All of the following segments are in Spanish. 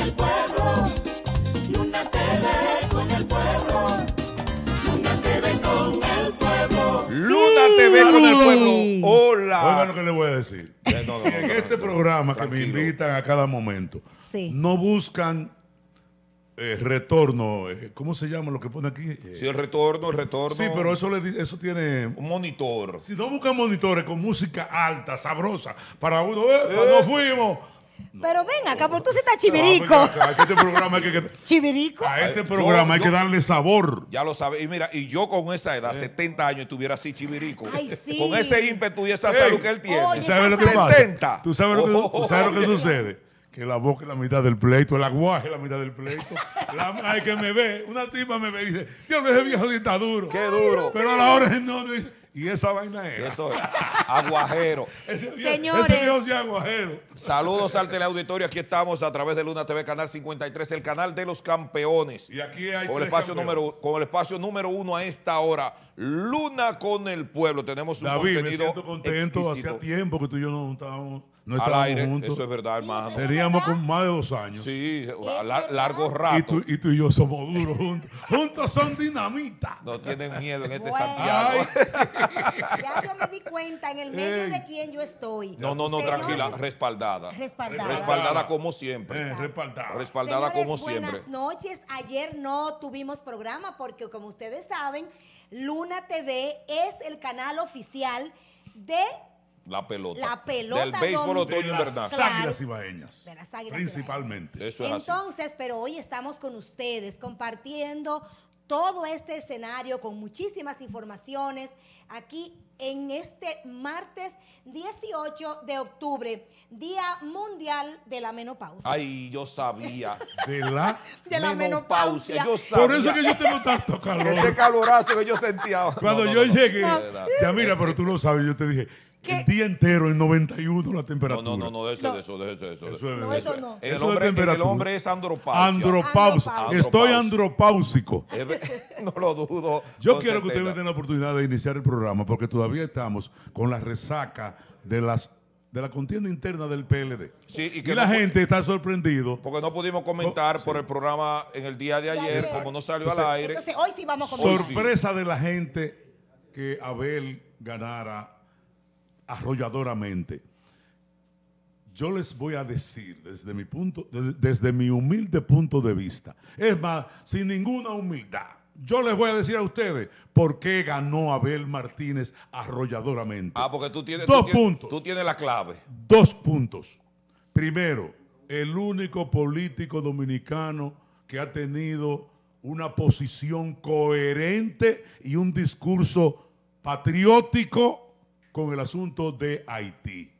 con el pueblo. Luna con con el el pueblo Hola. Oigan lo que le voy a decir. en este programa que me invitan a cada momento, no buscan eh, retorno, eh, ¿cómo se llama lo que pone aquí? sí, el retorno, el retorno. Sí, pero eso, le, eso tiene... Un monitor. Si no buscan monitores con música alta, sabrosa, para uno, eh, no fuimos! Pero ven acá, porque tú se estás chivirico. A este programa hay que, este darle sabor. Ya lo sabes. Y mira, y yo con esa edad, 70 años, estuviera así chivirico. Con ese ímpetu y esa salud que él tiene. ¿Sabes lo que pasa? ¿Tú sabes lo que, oh. sabes sucede? que la boca es la mitad del pleito, el aguaje es la mitad del pleito. La, ay, que me ve, una tipa me ve y dice, Dios, ese viejo y está duro. Qué duro. Pero a la hora no, y esa vaina era. Eso es. Aguajero. Señores. aguajero. Saludos al teleauditorio. Aquí estamos a través de Luna TV, Canal 53, el canal de los campeones. Y aquí hay. Con, el espacio, número, con el espacio número uno a esta hora. Luna con el pueblo. Tenemos un David, contenido. Me siento contento. Hacía tiempo que tú y yo no estábamos no al aire. Eso es verdad, hermano. Teníamos con más de dos años. Sí, largo rato. Y tú, y yo somos duros juntos. juntos son dinamita. No tienen miedo en este Santiago. ya yo me di cuenta en el medio de quién yo estoy. No, no, no, tranquila. Respaldada. Respaldada. Respaldada como siempre. Eh, respaldada. Respaldada como siempre. Buenas noches. Ayer no tuvimos programa porque, como ustedes saben, Luna TV es el canal oficial de la pelota. La pelota. Del béisbol otoño invernal. Las águilas ibaeñas. De las águilas. Principalmente. Entonces, pero hoy estamos con ustedes compartiendo todo este escenario con muchísimas informaciones aquí en este martes 18 de octubre, Día Mundial de la Menopausia. Ay, yo sabía. ¿De la? De la menopausia. Yo Por eso que yo tengo tanto calor. Ese calorazo que yo sentía. Cuando yo llegué, ya mira, pero tú no sabes, yo te dije, el día entero en 91 la temperatura. No, no, no, déjese de eso, déjese de eso. no, eso. no. El, eso hombre, temperatura. el hombre es andropausia. Andropausia. Estoy andropáusico. no lo dudo. Yo quiero que ustedes tengan la oportunidad de iniciar el programa porque todavía estamos con la resaca de las de la contienda interna del PLD. Sí, y que la gente está sorprendido. Porque no pudimos comentar oh, por el programa en el día de ayer, como no salió al aire. Entonces hoy sí vamos a comentar. Sorpresa de la gente que Abel ganara arrolladoramente. Yo les voy a decir desde mi, punto, desde mi humilde punto de vista, es más, sin ninguna humildad, yo les voy a decir a ustedes por qué ganó Abel Martínez arrolladoramente. Ah, porque tú tienes dos puntos. Tú tienes la clave. Dos puntos. Primero, el único político dominicano que ha tenido una posición coherente y un discurso patriótico con el asunto de Haití.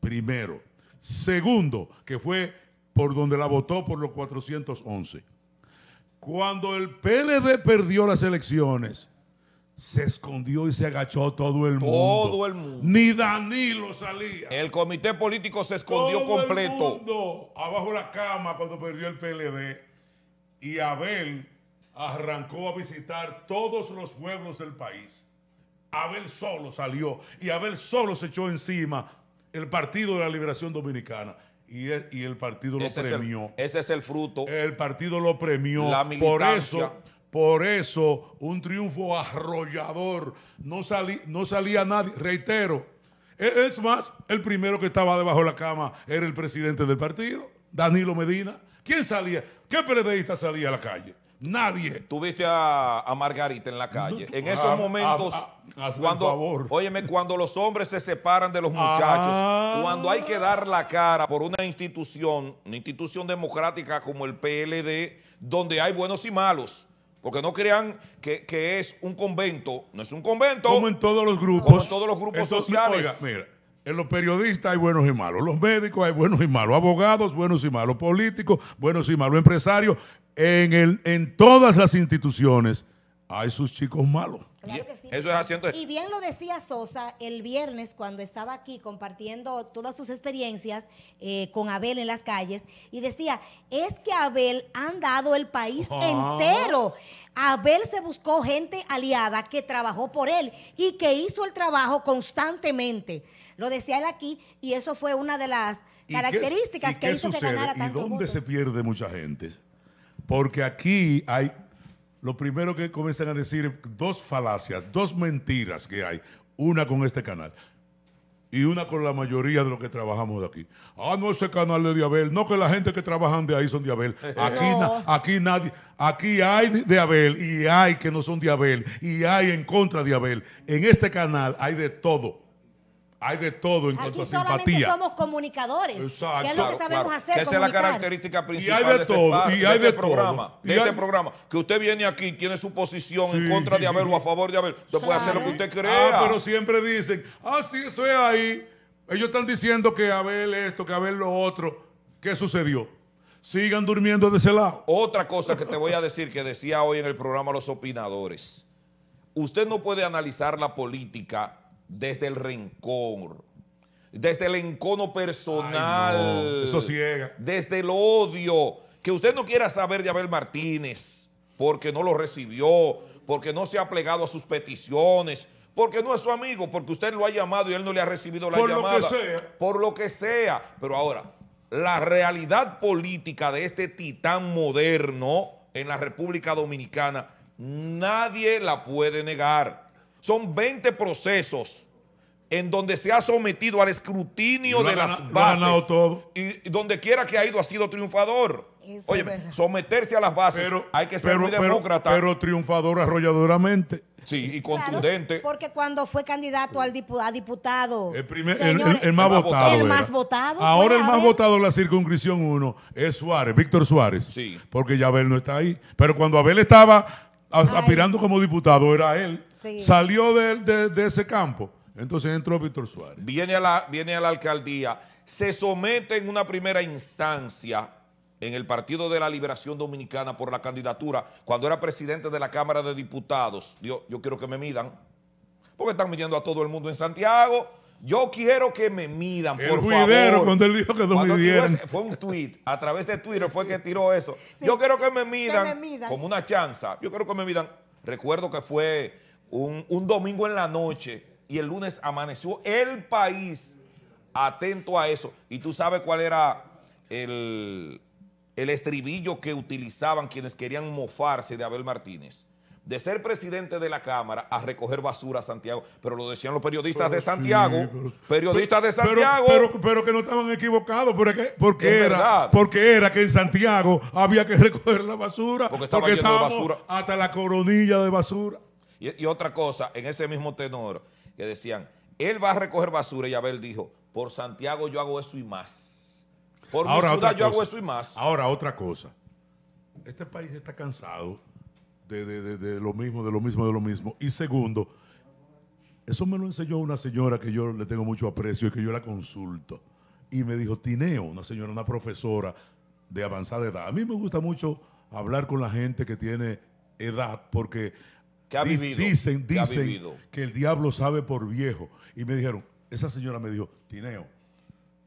Primero. Segundo, que fue por donde la votó por los 411. Cuando el PLD perdió las elecciones, se escondió y se agachó todo el mundo. Todo el mundo. Ni Danilo salía. El comité político se escondió completo. abajo la cama cuando perdió el PLD. Y Abel arrancó a visitar todos los pueblos del país Abel solo salió y Abel solo se echó encima el Partido de la Liberación Dominicana. Y el, partido lo premió. ese es el fruto. El partido lo premió. por eso, por eso, un triunfo arrollador. No, no salía nadie. Reitero, e, es más, el primero que estaba debajo de la cama era el presidente del partido, Danilo Medina. ¿Quién salía? ¿Qué periodista salía a la calle? Nadie. Tuviste a, a, Margarita en la calle. En esos momentos, por cuando, favor. óyeme, cuando los hombres se separan de los muchachos, ah. cuando hay que dar la cara por una institución, una institución democrática como el PLD, donde hay buenos y malos. Porque no crean que, es un convento. No es un convento. Como en todos los grupos. Como en todos los grupos sociales. mira, en los periodistas hay buenos y malos, los médicos hay buenos y malos, abogados buenos y malos, políticos buenos y malos, empresarios en, el, en todas las instituciones hay sus chicos malos. Eso es haciendo Y bien lo decía Sosa el viernes cuando estaba aquí compartiendo todas sus experiencias eh, con Abel en las calles y decía, es que Abel han dado el país entero. Abel se buscó gente aliada que trabajó por él y que hizo el trabajo constantemente. Lo decía él aquí y eso fue una de las características que hizo que ganara tanto ¿Y dónde se pierde mucha gente? Porque aquí hay, lo primero que comienzan a decir, dos falacias, dos mentiras que hay. Una con este canal y una con la mayoría de los que trabajamos de aquí. Ah, no, ese canal de Diabel, no que la gente que trabajan de ahí son de Abel. Aquí, aquí nadie, aquí hay de y hay que no son de Abel y hay en contra de Abel. En este canal hay de todo hay de todo en cuanto a simpatía. somos comunicadores. Exacto. Que es lo que sabemos hacer. esa es la característica principal y hay de, todo, y hay de, programa. De este programa. Que usted viene aquí, tiene su posición en contra de Abel o a favor de Abel. Usted puede hacer lo que usted crea. Ah, pero siempre dicen, ah, sí, eso es ahí. Ellos están diciendo que Abel esto, que Abel lo otro. ¿Qué sucedió? Sigan durmiendo de ese lado. Otra cosa que te voy a decir que decía hoy en el programa Los Opinadores. Usted no puede analizar la política desde el rencor, desde el encono personal. Desde el odio. Que usted no quiera saber de Abel Martínez porque no lo recibió, porque no se ha plegado a sus peticiones, porque no es su amigo, porque usted lo ha llamado y él no le ha recibido la llamada. Por lo que sea. Por lo que sea. Pero ahora, la realidad política de este titán moderno en la República Dominicana, nadie la puede negar. Son 20 procesos en donde se ha sometido al escrutinio de las bases. Y, donde quiera que ha ido ha sido triunfador. Oye, someterse a las bases pero, hay que ser un muy demócrata. Pero, triunfador arrolladoramente. Sí, y contundente. porque cuando fue candidato al diputado, a diputado el, primer, el, más, votado, el más votado. Ahora el más votado en la circunscripción 1 es Suárez, Víctor Suárez. Sí. Porque ya Abel no está ahí. Pero cuando Abel estaba aspirando como diputado, era él. Salió de, ese campo. Entonces entró Víctor Suárez. Viene a, la, viene a la alcaldía, se somete en una primera instancia en el Partido de la Liberación Dominicana por la candidatura, cuando era presidente de la Cámara de Diputados. yo quiero que me midan, porque están midiendo a todo el mundo en Santiago, yo quiero que me midan, por favor. cuando él dijo que fue un tweet, a través de Twitter fue que tiró eso. yo quiero que me, midan, como una chanza. Yo quiero que me midan. Recuerdo que fue un, domingo en la noche y el lunes amaneció el país atento a eso. Y tú sabes cuál era el estribillo que utilizaban quienes querían mofarse de Abel Martínez de ser presidente de la Cámara a recoger basura a Santiago. Pero lo decían los periodistas de Santiago. periodistas de Santiago. Pero, que no estaban equivocados porque, porque, era, porque era que en Santiago había que recoger la basura. Porque, estaba basura. hasta la coronilla de basura. Y, otra cosa, en ese mismo tenor, que decían, él va a recoger basura y Abel dijo, por Santiago yo hago eso y más. Por Ahora, yo hago eso y más. Ahora, otra cosa. Este país está cansado de, lo mismo, de lo mismo, de lo mismo. Y segundo, eso me lo enseñó una señora que yo le tengo mucho aprecio y que yo la consulto. Y me dijo, Tineo, una señora, una profesora de avanzada edad. A mí me gusta mucho hablar con la gente que tiene edad porque dicen, dicen que el diablo sabe por viejo. Y me dijeron, esa señora me dijo, Tineo,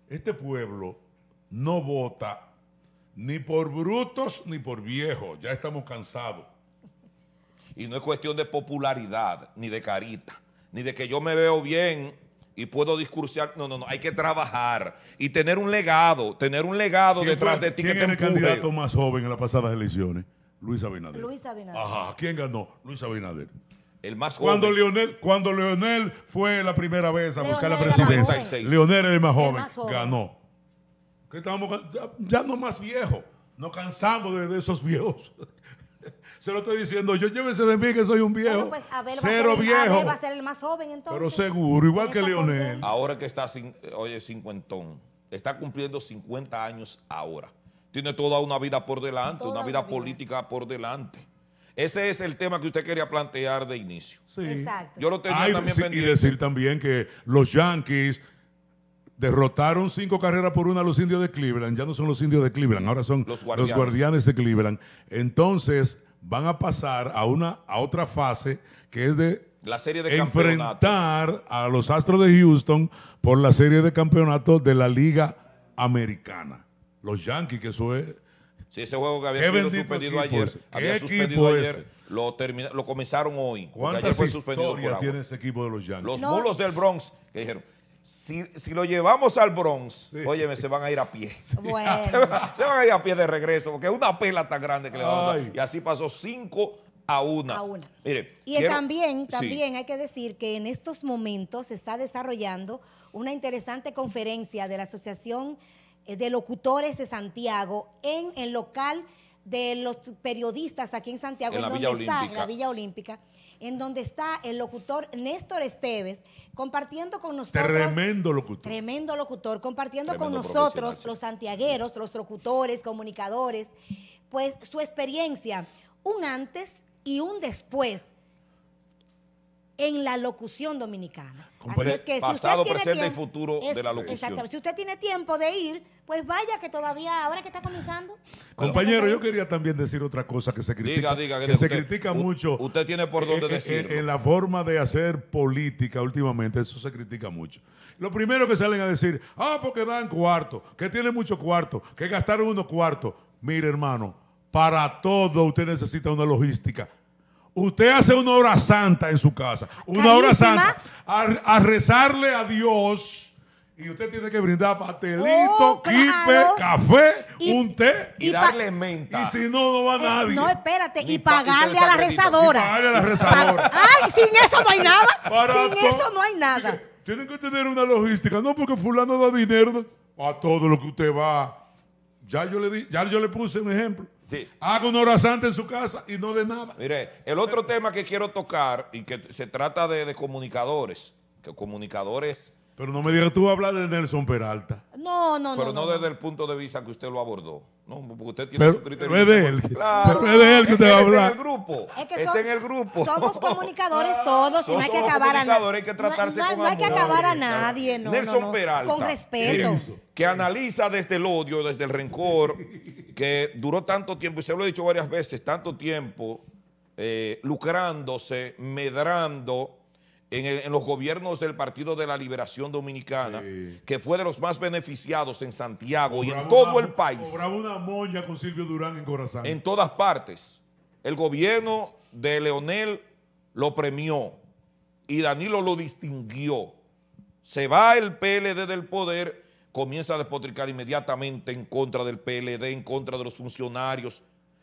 este pueblo no vota ni por brutos ni por viejos. Ya estamos cansados. Y no es cuestión de popularidad, ni de carita, ni de que yo me veo bien y puedo discursar. No, no, no. Hay que trabajar y tener un legado, tener un legado detrás de ti ¿quién era el candidato más joven en las pasadas elecciones? Luis Abinader. Luis Abinader. Ajá. ¿Quién ganó? Luis Abinader. El más joven. Cuando Leonel, cuando fue la primera vez a buscar la presidencia, Leonel era el más joven, ganó. ya, no más viejo. No cansamos de esos viejos Se lo estoy diciendo, yo llévese de mí que soy un viejo. cero viejo. Pues, va a ser el más joven entonces. Pero seguro, igual que Leonel. Ahora que está, eh, oye, cincuentón, está cumpliendo 50 años ahora. Tiene toda una vida por delante, una vida, política por delante. Ese es el tema que usted quería plantear de inicio. Sí. Exacto. Yo lo tenía también Y decir también que los Yankees Derrotaron cinco carreras por una los indios de Cleveland. Ya no son los indios de Cleveland, ahora son los guardianes, de Cleveland. Entonces van a pasar a, una, a otra fase que es de enfrentar a los Astros de Houston por la serie de campeonato de la Liga Americana. Los Yankees, que eso es... Sí, ese juego que había suspendido ayer, había suspendido ayer, lo, termina, lo comenzaron hoy. ¿Cuántas ayer tiene ese equipo de los Yankees? Los mulos del Bronx, que dijeron, si, lo llevamos al Bronx, óyeme, se van a ir a pie. Bueno. se van a ir a pie de regreso, porque es una pela tan grande que le vamos a Y así pasó cinco a una. A Mire, y también, también hay que decir que en estos momentos se está desarrollando una interesante conferencia de la Asociación eh, de Locutores de Santiago en el local de los periodistas aquí en Santiago, en, donde está, la Villa Olímpica, en donde está el locutor Néstor Esteves, compartiendo con nosotros. Tremendo locutor. Tremendo locutor, compartiendo con nosotros, los santiagueros, los locutores, comunicadores, pues su experiencia, un antes y un después en la locución dominicana. Así es que si usted tiene presente tiempo, y futuro de la locución. Exactamente. Si usted tiene tiempo de ir, pues vaya que todavía ahora que está comenzando. Compañero, yo quería también decir otra cosa que se critica, diga, que, se critica mucho. Usted tiene por dónde eh, eh, decir En la forma de hacer política últimamente, eso se critica mucho. Lo primero que salen a decir, ah, porque dan cuarto, que tiene mucho cuarto, que gastaron unos cuartos. Mire, hermano, para todo usted necesita una logística. Usted hace una hora santa en su casa. Una hora santa. A, rezarle a Dios. Y usted tiene que brindar pastelito, oh, kipe, café, un té. Y, darle menta. Y si no, no va eh, nadie. No, espérate. y pagarle a la rezadora. pagarle a la rezadora. Ay, sin eso no hay nada. Sin eso no hay nada. Tienen que tener una logística. No porque fulano da dinero a todo lo que usted va ya yo le di, ya yo le puse un ejemplo. Sí. Haga una hora santa en su casa y no de nada. Mire, el otro tema que quiero tocar y que se trata de, de comunicadores, que comunicadores. Pero no me digas tú hablar de Nelson Peralta. No, no, no. Pero no, desde el punto de vista que usted lo abordó. No, porque usted tiene su criterio. Pero es de él. Claro. es de él que usted va a hablar. Está en el grupo. Es está en el grupo. Somos comunicadores todos y no hay que acabar a nadie. Hay que tratarse no, no, hay que acabar a nadie. No, Nelson Peralta. Con respeto. que analiza desde el odio, desde el rencor, que duró tanto tiempo, y se lo he dicho varias veces, tanto tiempo eh, lucrándose, medrando, en, los gobiernos del Partido de la Liberación Dominicana, que fue de los más beneficiados en Santiago y en todo el país. en En todas partes. El gobierno de Leonel lo premió y Danilo lo distinguió. Se va el PLD del poder, comienza a despotricar inmediatamente en contra del PLD, en contra de los funcionarios,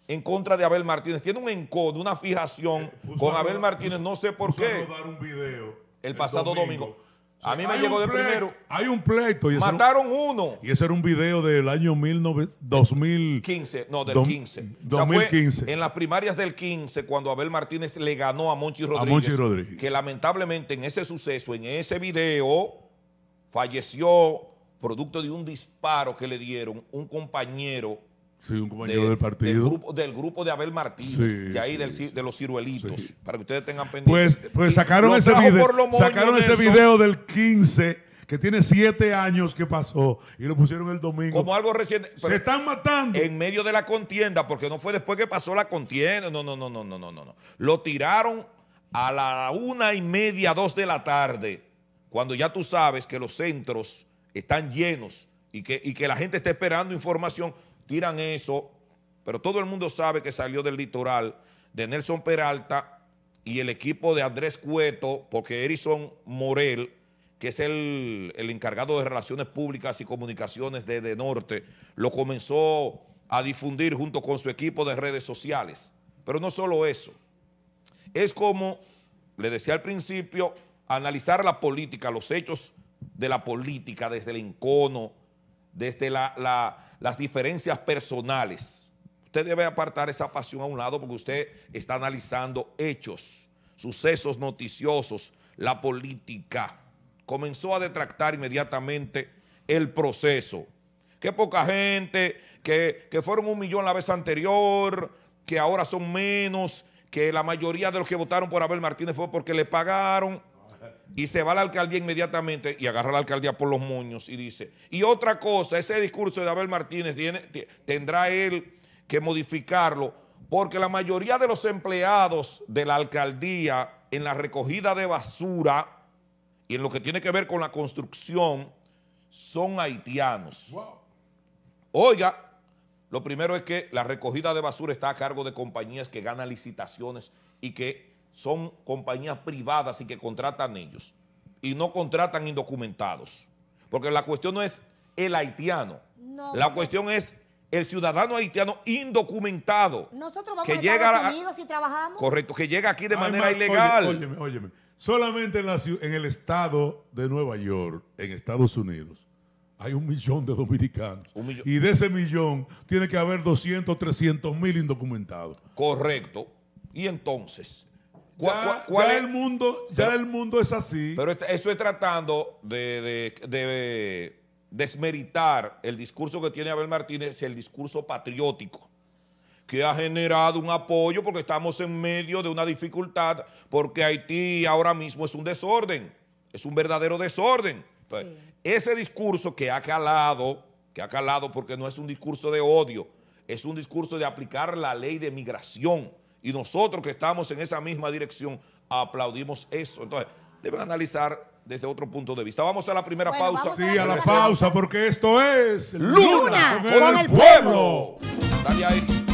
en contra de Abel Martínez. Tiene un encodo, una fijación eh, con Abel Martínez, no sé por qué. Un video el pasado domingo. A mí me llegó de primero. Hay un pleito. Y Mataron uno. Y ese era un video del año 2015. No, del 15. 2015. en las primarias del 15, cuando Abel Martínez le ganó a Monchi Rodríguez. A Monchi Rodríguez. Que lamentablemente en ese suceso, en ese video, falleció producto de un disparo que le dieron un compañero soy un compañero del partido. Del grupo, de Abel Martínez, de ahí de los ciruelitos, para que ustedes tengan pendiente. Pues, pues sacaron, ese video, sacaron ese video del 15 que tiene siete años que pasó y lo pusieron el domingo. Como algo reciente. Se están matando. En medio de la contienda, porque no fue después que pasó la contienda. No, no, no, no, no, no, no. Lo tiraron a la una y media, dos de la tarde, cuando ya tú sabes que los centros están llenos y que, y que la gente está esperando información tiran eso, pero todo el mundo sabe que salió del litoral de Nelson Peralta y el equipo de Andrés Cueto, porque Erison Morel, que es el, encargado de Relaciones Públicas y Comunicaciones de, de Norte, lo comenzó a difundir junto con su equipo de redes sociales. Pero no solo eso, es como, le decía al principio, analizar la política, los hechos de la política desde el encono, desde las diferencias personales. Usted debe apartar esa pasión a un lado porque usted está analizando hechos, sucesos noticiosos, la política. Comenzó a detractar inmediatamente el proceso. Qué poca gente, que, que fueron un millón la vez anterior, que ahora son menos, que la mayoría de los que votaron por Abel Martínez fue porque le pagaron. Y se va a la alcaldía inmediatamente y agarra la alcaldía por los moños y dice, y otra cosa, ese discurso de Abel Martínez tendrá él que modificarlo, porque la mayoría de los empleados de la alcaldía en la recogida de basura y en lo que tiene que ver con la construcción son haitianos. Oiga, lo primero es que la recogida de basura está a cargo de compañías que ganan licitaciones y que son compañías privadas y que contratan ellos y no contratan indocumentados. Porque la cuestión no es el haitiano, la cuestión es el ciudadano haitiano indocumentado. Nosotros vamos que a llega Estados Unidos y trabajamos. Correcto, que llega aquí de manera ilegal. óyeme, óyeme. Solamente en, el estado de Nueva York, en Estados Unidos, hay un millón de dominicanos. Y de ese millón tiene que haber 200, 300 mil indocumentados. Correcto. Y entonces, ya, el mundo, ya el mundo es así. Pero este, eso es tratando de, desmeritar el discurso que tiene Abel Martínez, el discurso patriótico, que ha generado un apoyo porque estamos en medio de una dificultad, porque Haití ahora mismo es un desorden, es un verdadero desorden. Ese discurso que ha calado, que ha calado porque no es un discurso de odio, es un discurso de aplicar la ley de migración y nosotros que estamos en esa misma dirección aplaudimos eso. Entonces, deben analizar desde otro punto de vista. Vamos a la primera pausa. Sí, a la pausa, porque esto es Luna, con, el, pueblo. pueblo. Dale ahí.